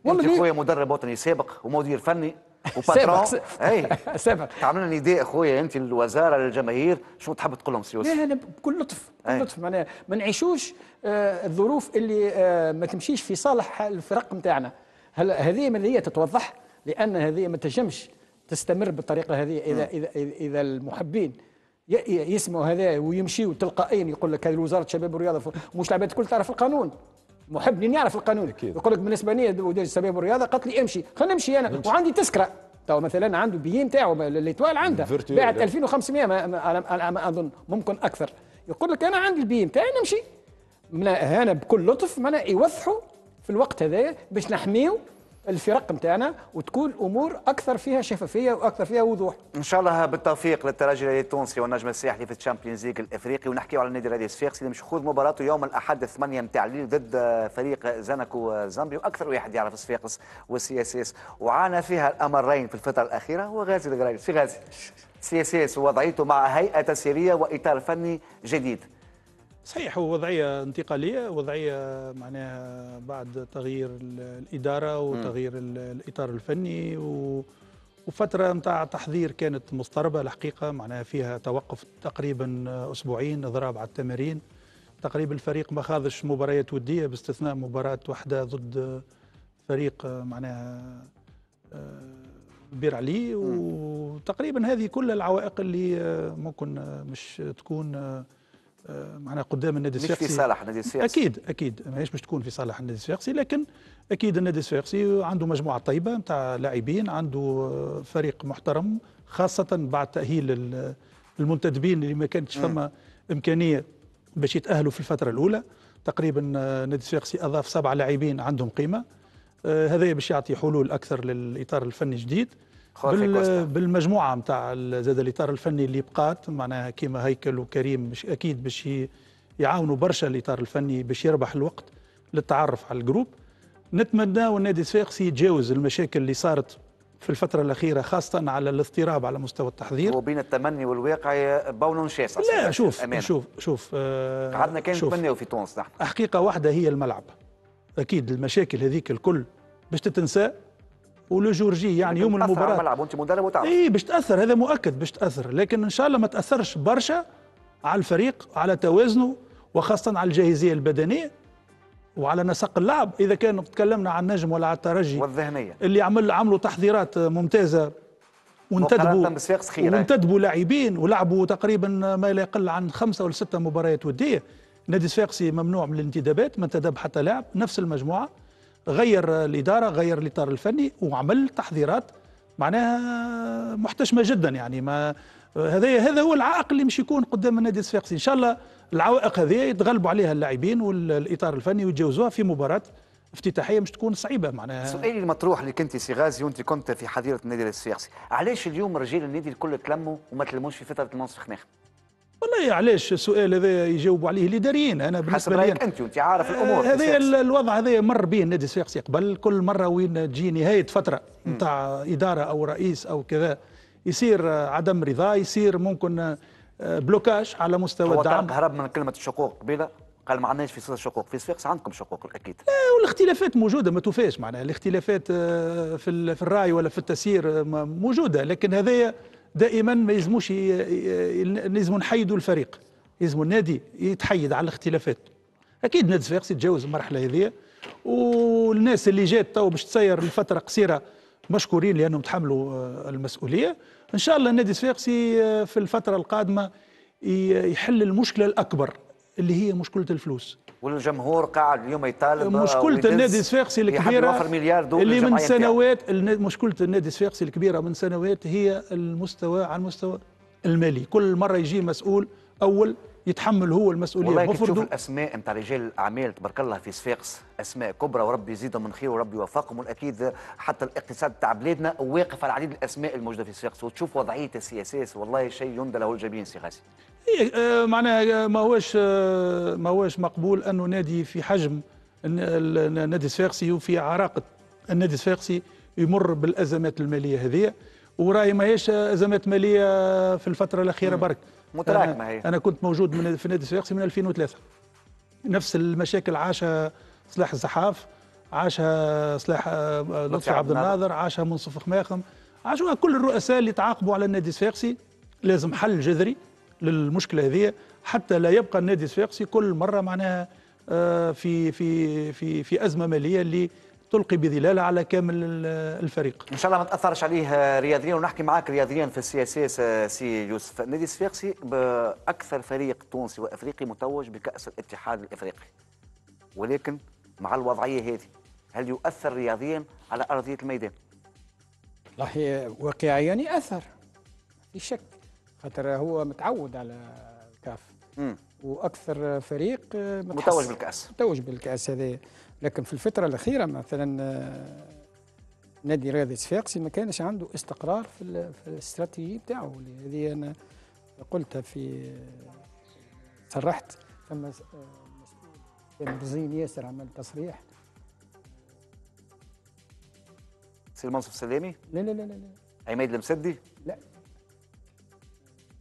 والله انت اخويا مدرب وطني سابق ومدير فني وباترون اي <laughs> سابق تعملنا نداء خويا انت للوزاره للجماهير شنو تحب تقول لهم سيوس؟ لا انا بكل لطف بكل لطف معناها ما نعيشوش آه الظروف اللي آه ما تمشيش في صالح الفرق نتاعنا هلا هذه من هي تتوضح لان هذه ما تنجمش تستمر بالطريقه هذه اذا اذا اذا المحبين يسمعوا هذا ويمشيوا تلقائيا يقول لك هذه وزاره الشباب والرياضه مش العباد الكل تعرف القانون محب يعرف القانون أكيد. يقول لك بالنسبه لي ودير السباب والرياضه قالت لي امشي خلينا نمشي انا نمشي. وعندي تذكره تو مثلا عنده بيين تاعو ليتوال عنده باعت 2500 على ما اظن ممكن اكثر يقول لك انا عندي البيين تاعي نمشي هنا بكل لطف معناها يوضحوا في الوقت هذايا باش نحميو الفرق نتاعنا وتكون امور اكثر فيها شفافيه واكثر فيها وضوح ان شاء الله بالتوفيق للترجي التونسي والنجم الساحلي في الشامبيونز ليج الافريقي ونحكيو على النادي الرياضي الصفاقسي اللي مش خذ مباراته يوم الاحد 8 نتاع الليل ضد فريق زانكو زامبي واكثر واحد يعرف صفاقس والسي اس اس وعانى فيها الامرين في الفتره الاخيره هو غازي الغرايل في غازي سي اس اس ووضعيته مع هيئه تسييريه واطار فني جديد صحيح هو وضعيه انتقاليه وضعيه معناها بعد تغيير الاداره وتغيير الاطار الفني و وفتره نتاع تحضير كانت مضطربه الحقيقه معناها فيها توقف تقريبا اسبوعين اضراب على التمارين تقريبا الفريق ما خاضش مباريات وديه باستثناء مباراه واحده ضد فريق معناها آه، بير علي وتقريبا هذه كل العوائق اللي آه، ممكن آه، مش تكون آه، معناها قدام النادي الصفاقسي مش في صالح النادي الصفاقسي اكيد اكيد ماهيش باش تكون في صالح النادي الصفاقسي لكن اكيد النادي الصفاقسي عنده مجموعه طيبه نتاع لاعبين عنده فريق محترم خاصه بعد تاهيل المنتدبين اللي ما كانتش فما امكانيه باش يتاهلوا في الفتره الاولى تقريبا النادي الصفاقسي اضاف سبعه لاعبين عندهم قيمه آه، هذا باش يعطي حلول اكثر للاطار الفني الجديد بال... بالمجموعه نتاع زاد الاطار الفني اللي بقات معناها كيما هيكل وكريم مش اكيد باش يعاونوا برشا الاطار الفني باش يربح الوقت للتعرف على الجروب نتمنى والنادي الصفاقسي يتجاوز المشاكل اللي صارت في الفترة الأخيرة خاصة على الاضطراب على مستوى التحضير وبين التمني والواقع باون شاسع لا شوف أمانة. شوف شوف آه قعدنا كان نتمناو في تونس نحن حقيقة واحدة هي الملعب أكيد المشاكل هذيك الكل باش تتنسى ولو جور جي يعني يوم المباراه على الملعب وانت مدرب وتعرف اي باش تاثر هذا مؤكد باش تاثر لكن ان شاء الله ما تاثرش برشا على الفريق على توازنه وخاصه على الجاهزيه البدنيه وعلى نسق اللعب اذا كان تكلمنا عن النجم ولا على الترجي والذهنيه اللي عمل عملوا تحضيرات ممتازه وانتدبوا وانتدبوا لاعبين ولعبوا تقريبا ما لا يقل عن خمسه ولا سته مباريات وديه نادي صفاقسي ممنوع من الانتدابات ما انتدب حتى لاعب نفس المجموعه غير الاداره غير الاطار الفني وعمل تحضيرات معناها محتشمه جدا يعني ما هذا هذا هو العائق اللي مش يكون قدام النادي الصفاقسي ان شاء الله العوائق هذه يتغلبوا عليها اللاعبين والاطار الفني ويتجاوزوها في مباراه افتتاحيه مش تكون صعيبه معناها سؤالي المطروح اللي كنت سي غازي وانت كنت في حظيره النادي الصفاقسي علاش اليوم رجال النادي الكل تلموا وما تلموش في فتره المنصف خناخ والله علاش السؤال هذا يجاوبوا عليه الاداريين انا بالنسبه لي رايك انت وانت عارف آه، الامور هذا الوضع هذا مر به النادي السياسي قبل كل مره وين تجي نهايه فتره نتاع اداره او رئيس او كذا يصير عدم رضا يصير ممكن آه، بلوكاج على مستوى هو الدعم هرب من كلمه الشقوق قبيله قال ما عندناش في شقوق في صفاقس عندكم شقوق اكيد لا والاختلافات موجوده ما توفاش معناها الاختلافات آه، في الراي ولا في التسيير موجوده لكن هذايا دائما ما يلزموش لازم نحيدوا الفريق لازم النادي يتحيد على الاختلافات اكيد نادي الصفاقسي تجاوز المرحله هذه والناس اللي جات تو باش تسير لفتره قصيره مشكورين لانهم تحملوا آه، المسؤوليه ان شاء الله نادي الصفاقسي آه، في الفتره القادمه يحل المشكله الاكبر اللي هي مشكله الفلوس والجمهور قاعد اليوم يطالب مشكله النادي الصفاقسي الكبيره مليار دولار اللي من سنوات مشكله النادي الصفاقسي الكبيره من سنوات هي المستوى على المستوى المالي كل مره يجي مسؤول اول يتحمل هو المسؤوليه والله كنت تشوف الاسماء نتاع رجال الاعمال تبارك الله في صفاقس اسماء كبرى وربي يزيدهم من خير وربي يوفقهم والاكيد حتى الاقتصاد تاع بلادنا واقف على عديد الاسماء الموجوده في صفاقس وتشوف وضعيه السياسات والله شيء يندى له الجبين سي غازي إيه، آه، معناها آه، ما هوش آه، ما هوش مقبول انه نادي في حجم النادي الصفاقسي وفي عراقه النادي الصفاقسي يمر بالازمات الماليه هذه وراي ماهيش ازمات ماليه في الفتره الاخيره برك متراكمه هي انا كنت موجود من في نادي السويقسي من 2003 نفس المشاكل عاشها صلاح الزحاف عاشها صلاح آه، لطفي عبد الناظر عاشها منصف خماخم عاشوها كل الرؤساء اللي تعاقبوا على النادي الصفاقسي لازم حل جذري للمشكله هذه حتى لا يبقى النادي الصفاقسي كل مره معناها آه، في في في في ازمه ماليه اللي تلقي بظلال على كامل الفريق ان شاء الله ما تاثرش عليه آه، رياضيا ونحكي معاك رياضيا في السياسه آه، سي يوسف نادي الصفاقسي باكثر فريق تونسي وافريقي متوج بكاس الاتحاد الافريقي ولكن مع الوضعيه هذه هل يؤثر رياضيا على ارضيه الميدان؟ راح واقعيا ياثر في شك خاطر هو متعود على الكاف واكثر فريق آه، متوج بالكاس متوج بالكاس هذا لكن في الفترة الأخيرة مثلا آه، نادي رياضي صفاقسي ما كانش عنده استقرار في, الاستراتيجية بتاعه هذه أنا قلتها في آه، صرحت ثم آه، كان بزين ياسر عمل تصريح سي المنصف السلامي؟ لا لا لا لا عماد المسدي لا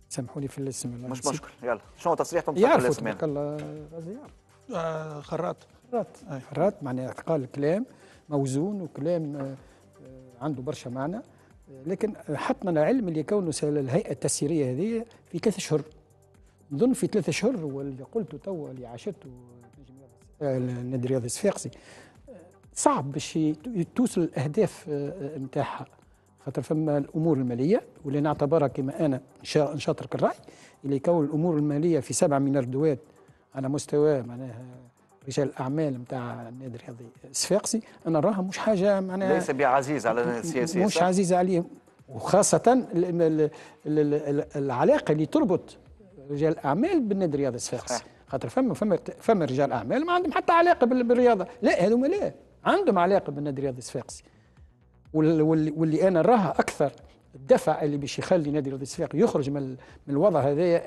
سامحوني في الاسم مش مشكل يلا شنو تصريح تنطق الاسم؟ يعرفوا تبارك الله خراط حرات حرات معناها قال كلام موزون وكلام آه، آه، عنده برشا معنى لكن حطنا العلم اللي كونه الهيئه التسييريه هذه في ثلاث اشهر نظن في ثلاث اشهر واللي قلته تو اللي عاشته النادي آه، الرياضي الصفاقسي صعب باش توصل الاهداف نتاعها خاطر فما الامور الماليه واللي نعتبرها كما انا نشاطرك الراي اللي كون الامور الماليه في سبعه من الردوات على مستوى معناها رجال الاعمال نتاع النادي الرياضي الصفاقسي انا نراها مش حاجه معناها ليس بعزيز على السياسيين مش عزيز عليهم وخاصه العلاقه اللي تربط رجال الاعمال بالنادي الرياضي الصفاقسي خاطر فما فما فما رجال اعمال ما عندهم حتى علاقه بالرياضه لا هذوما لا عندهم علاقه بالنادي الرياضي الصفاقسي واللي, انا نراها اكثر الدفع اللي باش يخلي نادي الرياضي الصفاقسي يخرج من, من الوضع هذايا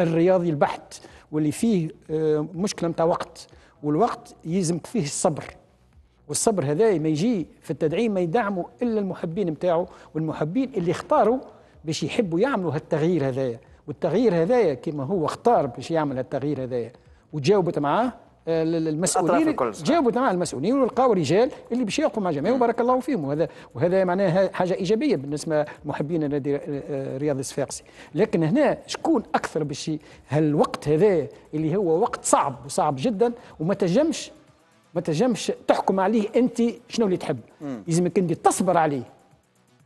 الرياضي البحت واللي فيه آه، مشكله نتاع وقت والوقت يلزمك فيه الصبر والصبر هذا ما يجي في التدعيم ما يدعموا الا المحبين نتاعو والمحبين اللي اختاروا باش يحبوا يعملوا هالتغيير هذايا والتغيير هذايا كما هو اختار باش يعمل هالتغيير هذايا وتجاوبت معاه آه، المسؤولين جابوا مع المسؤولين ولقاو رجال اللي باش يقوا مع جماهير وبارك الله فيهم وهذا وهذا معناها حاجه ايجابيه بالنسبه لمحبين النادي رياض الصفاقسي لكن هنا شكون اكثر باش هالوقت هذا اللي هو وقت صعب وصعب جدا وما تجمش ما تجمش تحكم عليه انت شنو اللي تحب لازمك انت تصبر عليه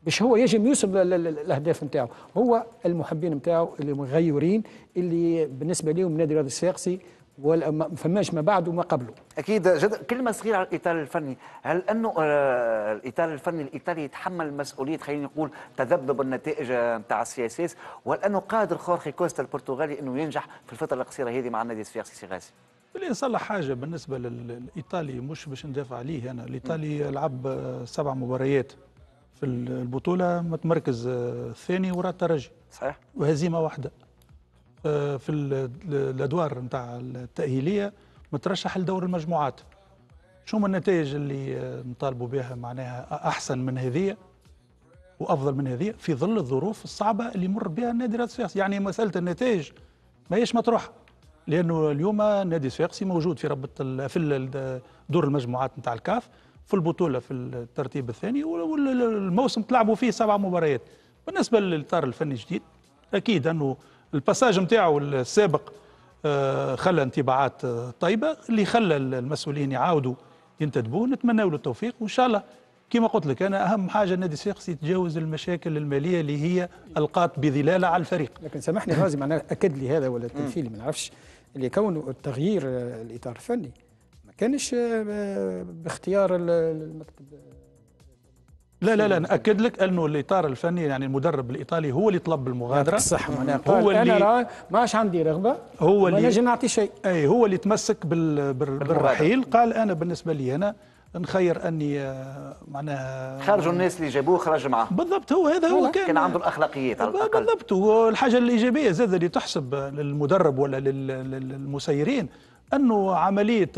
باش هو يجم يوصل للاهداف نتاعو هو المحبين نتاعو اللي مغيورين اللي بالنسبه لهم نادي رياض الصفاقسي ولا فماش ما بعده وما قبله اكيد جد كلمه صغيره على الاطار الفني هل انه آه، الاطار الفني الايطالي يتحمل مسؤوليه خلينا نقول تذبذب النتائج نتاع آه، السياسيس ولا انه قادر خورخي كوستا البرتغالي انه ينجح في الفتره القصيره هذه مع النادي الصفاقسي سيغاسي اللي يصلح حاجه بالنسبه للايطالي مش باش ندافع عليه انا الايطالي لعب آه، سبع مباريات في البطوله متمركز الثاني وراء الترجي صحيح وهزيمه واحده آه، في الادوار نتاع التاهيليه مترشح لدور المجموعات شو من النتائج اللي آه، نطالبوا بها معناها احسن من هذه وافضل من هذه في ظل الظروف الصعبه اللي يمر بها النادي الصفاقسي يعني مساله النتائج ماهيش مطروحه لانه اليوم نادي الصفاقسي موجود في ربط في دور المجموعات نتاع الكاف في البطوله في الترتيب الثاني والموسم تلعبوا فيه سبع مباريات بالنسبه للاطار الفني الجديد اكيد انه الباساج نتاعو السابق آه، خلى انطباعات آه، طيبه اللي خلى المسؤولين يعاودوا ينتدبوا نتمنى له التوفيق وان شاء الله كما قلت لك انا اهم حاجه النادي الصفاقسي يتجاوز المشاكل الماليه اللي هي القات بظلالها على الفريق لكن سامحني غازي معناها اكد لي هذا ولا تمثيلي ما نعرفش اللي كونه التغيير آه، الاطار الفني ما كانش باختيار المكتب لا لا لا ناكد لك انه الاطار الفني يعني المدرب الايطالي هو اللي طلب المغادره صح انا هو اللي انا ماش عندي رغبه هو اللي نجم نعطي شيء اي هو اللي تمسك بال... بال... بالرحيل قال انا بالنسبه لي انا نخير اني آه، معناها خرجوا الناس اللي جابوه خرج معاه بالضبط هو هذا هو كان كان عنده الاخلاقيات على الاقل بالضبط والحاجه الايجابيه زاد اللي تحسب للمدرب ولا للمسيرين انه عمليه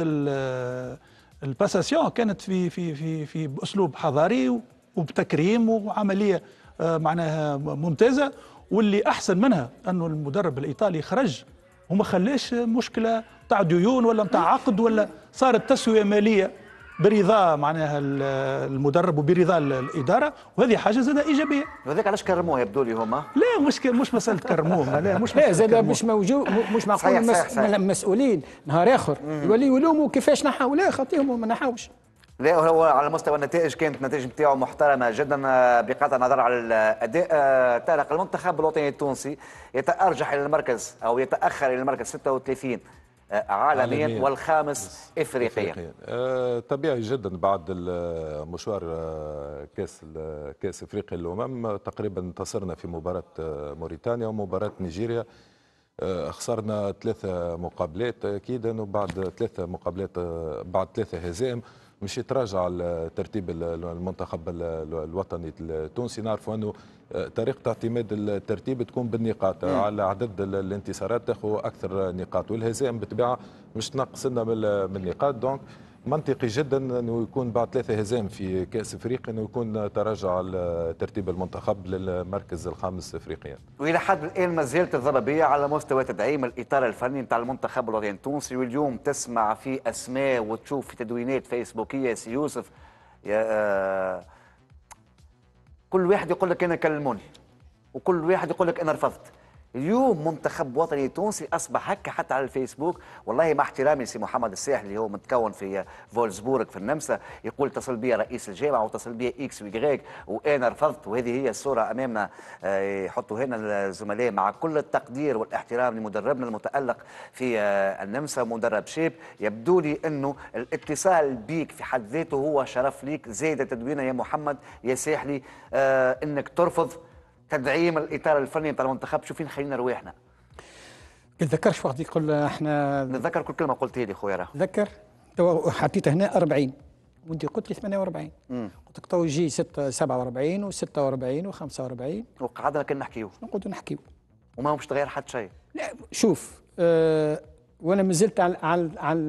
الباساسيون كانت في في في في باسلوب حضاري وبتكريم وعمليه آه، معناها ممتازه واللي احسن منها انه المدرب الايطالي خرج وما خلاش مشكله تاع ديون ولا تاع عقد ولا صارت تسويه ماليه برضا معناها المدرب وبرضا الاداره وهذه حاجه زاد ايجابيه وهذاك علاش كرموه يبدو لي هما لا مش مش مساله كرموه لا مش لا زاد مش موجود مش معقول المسؤولين نهار اخر يولي يلوموا كيفاش نحاو لا خاطيهم ما نحاوش لا هو على مستوى النتائج كانت النتائج نتاعو محترمه جدا آه، بقطع النظر على الاداء آه، تالق المنتخب الوطني التونسي يتارجح الى المركز او يتاخر الى المركز 36 آه، عالميا, والخامس افريقيا, إفريقياً. آه طبيعي جدا بعد مشوار كاس كاس افريقيا للامم تقريبا انتصرنا في مباراه موريتانيا ومباراه نيجيريا خسرنا ثلاثة مقابلات أكيد أنه بعد ثلاثة مقابلات بعد ثلاثة هزائم مش يتراجع ترتيب المنتخب الوطني التونسي نعرفوا انه آه، طريقه اعتماد الترتيب تكون بالنقاط مم. على عدد الانتصارات تاخذ اكثر نقاط والهزائم بالطبيعه مش تنقص لنا من النقاط دونك منطقي جدا انه يكون بعد ثلاثة هزام في كأس افريقيا انه يكون تراجع ترتيب المنتخب للمركز الخامس افريقيا. والى حد الان ما زالت الضربية على مستوى تدعيم الاطار الفني نتاع المنتخب الوطني التونسي واليوم تسمع في اسماء وتشوف في تدوينات فيسبوكية سي يوسف يا آه كل واحد يقول لك انا كلموني وكل واحد يقول لك انا رفضت. اليوم منتخب وطني تونسي اصبح هكا حتى على الفيسبوك والله مع احترامي لسي محمد الساحل اللي هو متكون في فولسبورغ في النمسا يقول اتصل بي رئيس الجامعه واتصل بي اكس ويغريك وانا رفضت وهذه هي الصوره امامنا آه، يحطوا هنا الزملاء مع كل التقدير والاحترام لمدربنا المتالق في آه، النمسا مدرب شيب يبدو لي انه الاتصال بيك في حد ذاته هو شرف ليك زيد تدوينه يا محمد يا ساحلي آه، انك ترفض تدعيم الاطار الفني طالما المنتخب شو فين خلينا رواحنا تذكرش وقت يقول احنا نتذكر كل كلمه قلتها لي خويا راه تذكر تو حطيت هنا 40 وانت قلت لي 48 قلت لك تو جي 47 و46 و45 وقعدنا كنا نحكيو نقعدوا نحكيو وما مش تغير حتى شيء لا شوف اه وانا مازلت على على على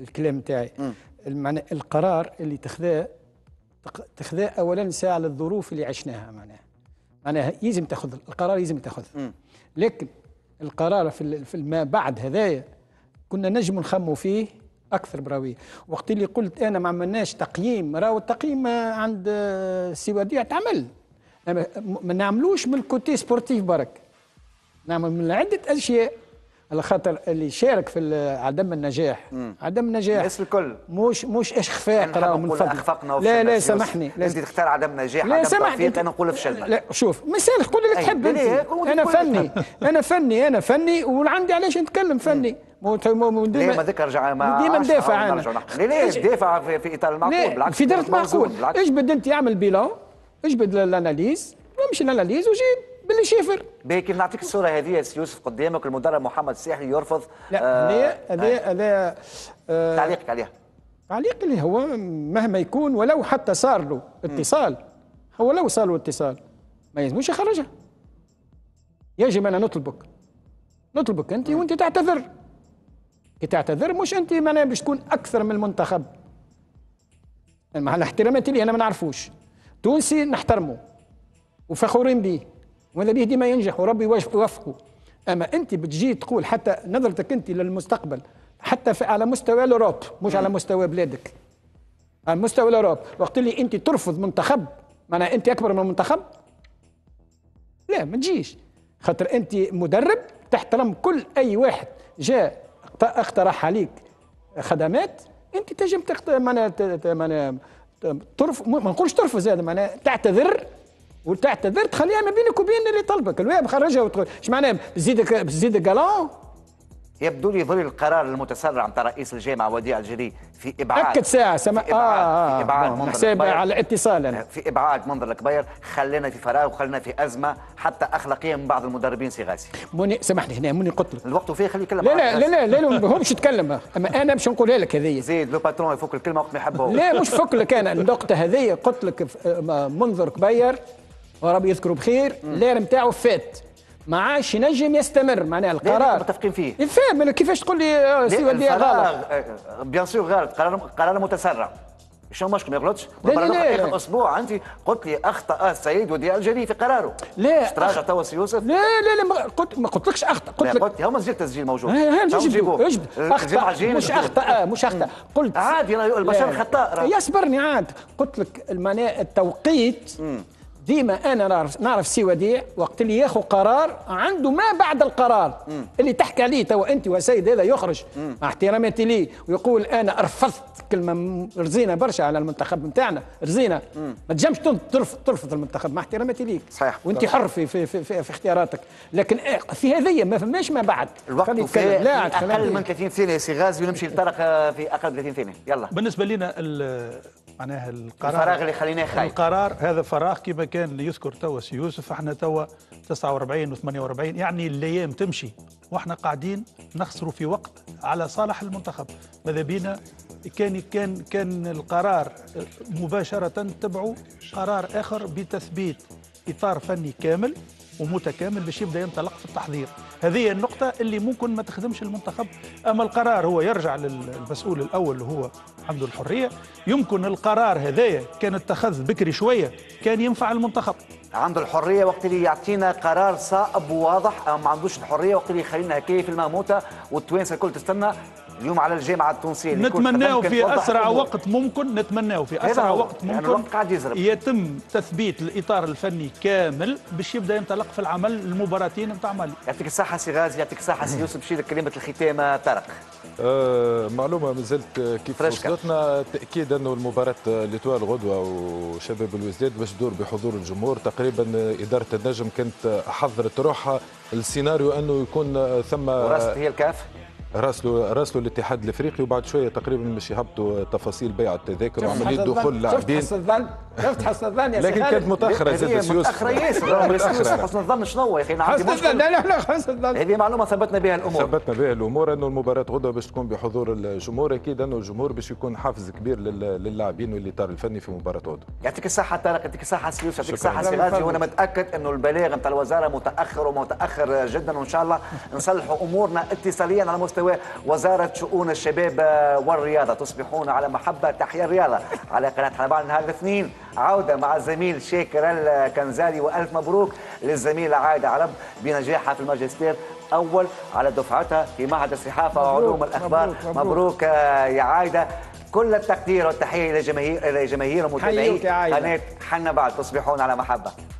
الكلام المعنى القرار اللي تخذاه تخذاه اولا ساعه للظروف اللي عشناها معناها معناها يزم تاخذ القرار يزم تاخذ لكن القرار في في ما بعد هذايا كنا نجم نخموا فيه اكثر براويه وقت اللي قلت انا ما عملناش تقييم راهو التقييم عند وديع تعمل ما نعملوش من الكوتي سبورتيف برك نعمل من عده اشياء على خاطر اللي شارك في عدم النجاح مم. عدم النجاح الناس الكل مش مش اخفاق راهو من فضل اخفقنا لا لا سامحني انت تختار عدم نجاح لا سامحني انت... انا نقول فشلنا لا شوف مسالك قول اللي تحب <laughs> انا فني انا فني انا فني وعندي علاش نتكلم فني مو مو ديما ما ذكر رجع ما ديما ندافع انا ليه دافع في, في اطار المعقول بالعكس في دائره معقول اجبد انت اعمل بيلون اجبد الاناليز امشي الاناليز وجيب باللي شافر باهي نعطيك الصوره هذه يا سي يوسف قدامك المدرب محمد الساحلي يرفض لا هذايا آه هذايا آه،, آه تعليقك عليها تعليق اللي هو مهما يكون ولو حتى صار له اتصال هو لو صار له اتصال ما يلزموش يخرجها يجب انا نطلبك نطلبك انت وانت تعتذر كي تعتذر مش انت معناها باش تكون اكثر من المنتخب مع الاحترامات اللي انا ما نعرفوش تونسي نحترمه وفخورين به ولا به ديما ينجح وربي يوفقه اما انت بتجي تقول حتى نظرتك انت للمستقبل حتى في على مستوى الاوروب مش على مستوى بلادك على مستوى الاوروب وقت اللي انت ترفض منتخب معناها انت اكبر من المنتخب لا ما تجيش خاطر انت مدرب تحترم كل اي واحد جاء اقترح عليك خدمات انت تجم تقت... معناها معناها ما نقولش ترفض هذا معناها تعتذر وتعتذر تخليها ما بينك وبين اللي طلبك الوهاب خرجها وتقول اش معناها بزيدك بزيدك قالون يبدو لي ظل القرار المتسرع نتاع رئيس الجامعه وديع الجري في ابعاد اكد ساعه سما في ابعاد, آه, آه،, آه،, آه، في إبعاد منظر على اتصال أنا. في ابعاد منظر الكبير خلينا في فراغ وخلينا في ازمه حتى اخلاقيا من بعض المدربين سيغاسي موني سامحني هنا موني قلت لك الوقت فيه خليه يتكلم لا لا, لا لا لا لا هو مش يتكلم اما انا باش نقولها لك هذه زيد لو باترون يفك الكلمه وقت ما يحب لا مش فك لك انا النقطه هذه قلت لك منظر كبير وربي يذكره بخير اللير نتاعو فات ما عادش ينجم يستمر معناها القرار متفقين فيه فاهم كيفاش تقول لي سي ولدي غلط بيان سور غلط قرار قرار متسرع شنو مشكل ما يغلطش لا لا لا اسبوع انت قلت لي اخطا السيد وديع الجري في قراره لا تراجع توا سي يوسف لا لا لا ما قلت ما قلتلكش اخطا قلت لك قلت هما زير تسجيل موجود ها اجبد اخطا مش اخطا مش اخطا قلت عادي البشر خطاء يصبرني عاد قلت لك معناها التوقيت مم. ديما انا نعرف نعرف سي وديع وقت اللي ياخذ قرار عنده ما بعد القرار مم. اللي تحكي عليه توا انت وسيد هذا يخرج مع احتراماتي ليه ويقول انا رفضت كلمه رزينا برشا على المنتخب نتاعنا رزينا ما تجمش ترفض ترفض المنتخب مع احتراماتي ليك صحيح وانت حر في في, في, في, في اختياراتك لكن إيه، في هذه ما فماش ما بعد الوقت في لا اقل من 30 ثانيه سي غازي ونمشي لطرق في اقل من 30 ثانيه يلا بالنسبه لنا معناها القرار الفراغ اللي خليناه خايف القرار هذا فراغ كما كان اللي يذكر توا سي يوسف احنا توا 49 و48 يعني الايام تمشي واحنا قاعدين نخسروا في وقت على صالح المنتخب ماذا بينا كان كان كان القرار مباشره تبعوا قرار اخر بتثبيت اطار فني كامل ومتكامل باش يبدا ينطلق في التحضير هذه النقطه اللي ممكن ما تخدمش المنتخب اما القرار هو يرجع للمسؤول الاول اللي هو عنده الحريه يمكن القرار هذايا كان اتخذ بكري شويه كان ينفع المنتخب عنده الحريه وقت اللي يعطينا قرار صائب وواضح ما عندوش الحريه وقت اللي يخلينا هكايا في الماموته والتوانسه الكل تستنى اليوم على الجامعه التونسيه نتمناو في اسرع وقت ممكن نتمناو في اسرع يعني وقت ممكن يعني يتم تثبيت الاطار الفني كامل باش يبدا ينطلق في العمل المباراتين نتاع مالي يعطيك الصحه سي غازي يعطيك الصحه سي يوسف بشير كلمه الختام طارق آه معلومه مازالت كيف وصلتنا تاكيد انه المباراه ليتوال غدوه وشباب الوزداد باش تدور بحضور الجمهور تقريبا اداره النجم كانت حضرت روحها السيناريو انه يكون ثم ورست هي الكاف راسلوا راسلوا الاتحاد الافريقي وبعد شويه تقريبا مش يهبطوا تفاصيل بيع التذاكر وعمليه دخول لاعبين شفت حسن الظن شفت حسن الظن يا سيدي لكن كانت متاخره زاد سيوس متاخره ياسر حسن الظن شنو يا اخي نعم، حسن الظن لا لا لا حسن الظن هذه معلومه ثبتنا بها الامور ثبتنا بها الامور انه المباراه غدا باش تكون بحضور الجمهور اكيد انه الجمهور باش يكون حافز كبير للاعبين والاطار الفني في مباراه غدا يعطيك الصحه طارق يعطيك الصحه سيوس يعطيك الصحه غازي وانا متاكد انه البلاغ نتاع الوزاره متاخر ومتاخر جدا وان شاء الله نصلحوا امورنا اتصاليا على مستوى المستوى وزارة شؤون الشباب والرياضة تصبحون على محبة تحيا الرياضة على قناة حنبال نهار الاثنين عودة مع الزميل شاكر الكنزالي وألف مبروك للزميلة عايدة عرب بنجاحها في الماجستير أول على دفعتها في معهد الصحافة مبروك وعلوم الأخبار مبروك, مبروك, مبروك يا عايدة كل التقدير والتحية إلى جماهير إلى جماهير ومتابعي قناة حنا بعد تصبحون على محبة